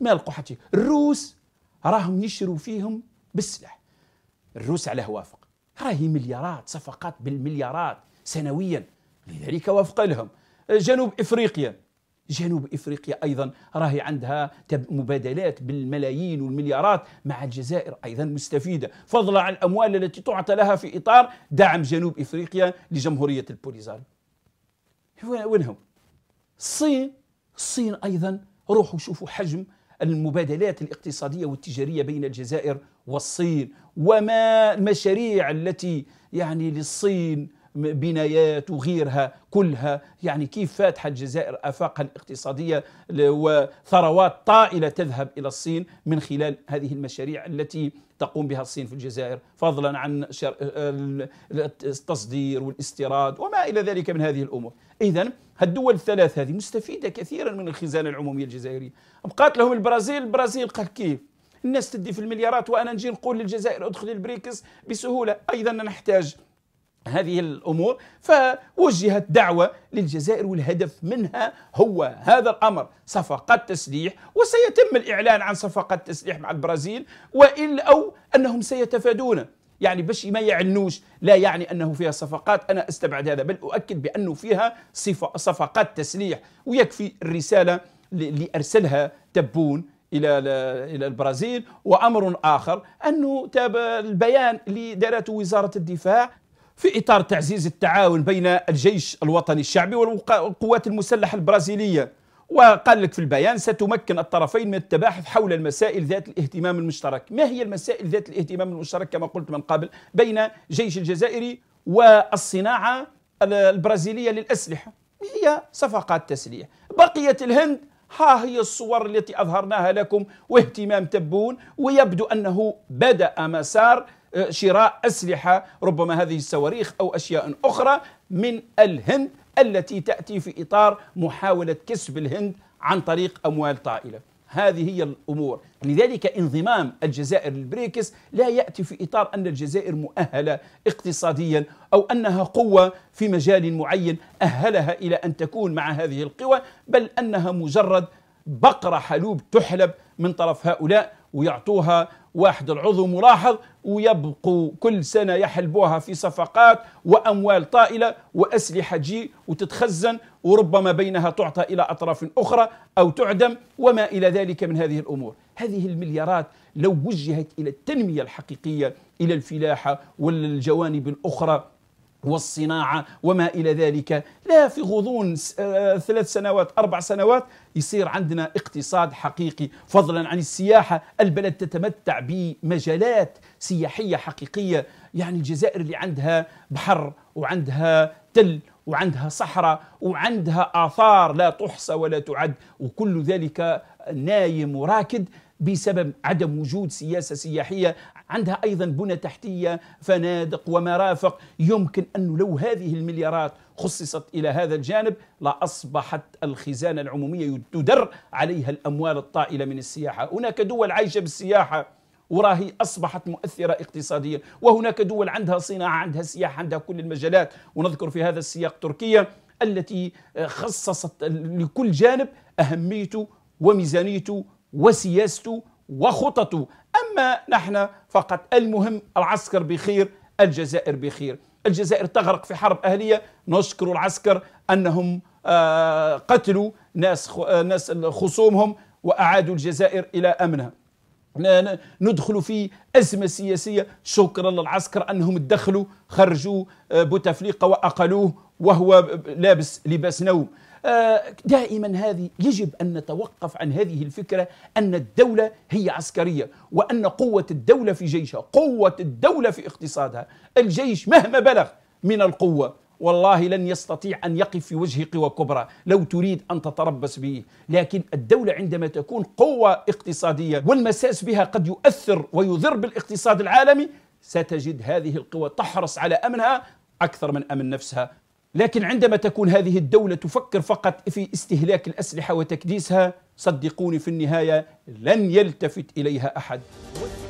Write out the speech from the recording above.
ما لقوا حتى الروس راهم يشروا فيهم بالسلاح الروس على وافق راهي مليارات صفقات بالمليارات سنويا لذلك وافق لهم جنوب افريقيا جنوب افريقيا ايضا راهي عندها مبادلات بالملايين والمليارات مع الجزائر ايضا مستفيده فضلا عن الاموال التي تعطى لها في اطار دعم جنوب افريقيا لجمهوريه البوليزاريو وينهم الصين الصين ايضا روحوا شوفوا حجم المبادلات الاقتصادية والتجارية بين الجزائر والصين وما المشاريع التي يعني للصين بنايات وغيرها كلها يعني كيف فاتحة الجزائر آفاقا اقتصادية وثروات طائلة تذهب إلى الصين من خلال هذه المشاريع التي تقوم بها الصين في الجزائر فضلا عن التصدير والاستيراد وما إلى ذلك من هذه الأمور إذا الدول الثلاث هذه مستفيدة كثيرا من الخزانة العمومية الجزائرية بقات لهم البرازيل البرازيل قال كيف الناس تدي في المليارات وأنا نجي نقول للجزائر ادخل البريكس بسهولة أيضا نحتاج هذه الأمور فوجهت دعوة للجزائر والهدف منها هو هذا الأمر صفقة تسليح وسيتم الإعلان عن صفقة تسليح مع البرازيل وإلا أو أنهم سيتفادون يعني باش ما يعنوش لا يعني انه فيها صفقات انا استبعد هذا بل اؤكد بانه فيها صفقات تسليح ويكفي الرساله اللي ارسلها تبون الى الى البرازيل وامر اخر انه تاب البيان اللي دارته وزاره الدفاع في إطار تعزيز التعاون بين الجيش الوطني الشعبي والقوات المسلحة البرازيلية وقال لك في البيان ستمكن الطرفين من التباحث حول المسائل ذات الاهتمام المشترك ما هي المسائل ذات الاهتمام المشترك كما قلت من قبل بين جيش الجزائري والصناعة البرازيلية للأسلحة هي صفقات تسليح بقية الهند ها هي الصور التي أظهرناها لكم واهتمام تبون ويبدو أنه بدأ مسار آه، شراء اسلحه ربما هذه الصواريخ او اشياء اخرى من الهند التي تاتي في اطار محاوله كسب الهند عن طريق اموال طائله. هذه هي الامور، لذلك انضمام الجزائر للبريكس لا ياتي في اطار ان الجزائر مؤهله اقتصاديا او انها قوه في مجال معين اهلها الى ان تكون مع هذه القوى، بل انها مجرد بقره حلوب تحلب من طرف هؤلاء ويعطوها واحد العضو ملاحظ ويبقوا كل سنة يحلبوها في صفقات وأموال طائلة وأسلحة جي وتتخزن وربما بينها تعطى إلى أطراف أخرى أو تعدم وما إلى ذلك من هذه الأمور هذه المليارات لو وجهت إلى التنمية الحقيقية إلى الفلاحة والجوانب الأخرى والصناعة وما إلى ذلك لا في غضون آه، ثلاث سنوات أربع سنوات يصير عندنا اقتصاد حقيقي فضلا عن السياحة البلد تتمتع بمجالات سياحية حقيقية يعني الجزائر اللي عندها بحر وعندها تل وعندها صحراء وعندها آثار لا تحصى ولا تعد وكل ذلك نايم وراكد بسبب عدم وجود سياسه سياحيه عندها ايضا بنى تحتيه فنادق ومرافق يمكن انه لو هذه المليارات خصصت الى هذا الجانب لاصبحت الخزانه العموميه تدر عليها الاموال الطائله من السياحه، هناك دول عايشه بالسياحه وراهي اصبحت مؤثره اقتصاديا، وهناك دول عندها صناعه، عندها سياحه، عندها كل المجالات، ونذكر في هذا السياق تركيا التي خصصت لكل جانب اهميته وميزانيته وسياسته وخططه أما نحن فقط المهم العسكر بخير الجزائر بخير الجزائر تغرق في حرب أهلية نشكر العسكر أنهم آه، قتلوا ناس آه، ناس خصومهم وأعادوا الجزائر إلى أمنها ندخل في أزمة سياسية شكرا للعسكر أنهم تدخلوا خرجوا آه، بوتفليقة وأقلوه وهو لابس لباس نوم آه، دائما هذه يجب أن نتوقف عن هذه الفكرة أن الدولة هي عسكرية وأن قوة الدولة في جيشها قوة الدولة في اقتصادها الجيش مهما بلغ من القوة والله لن يستطيع أن يقف في وجه قوى كبرى لو تريد أن تتربص به لكن الدولة عندما تكون قوة اقتصادية والمساس بها قد يؤثر ويضر بالاقتصاد العالمي ستجد هذه القوى تحرص على أمنها أكثر من أمن نفسها لكن عندما تكون هذه الدولة تفكر فقط في استهلاك الأسلحة وتكديسها صدقوني في النهاية لن يلتفت إليها أحد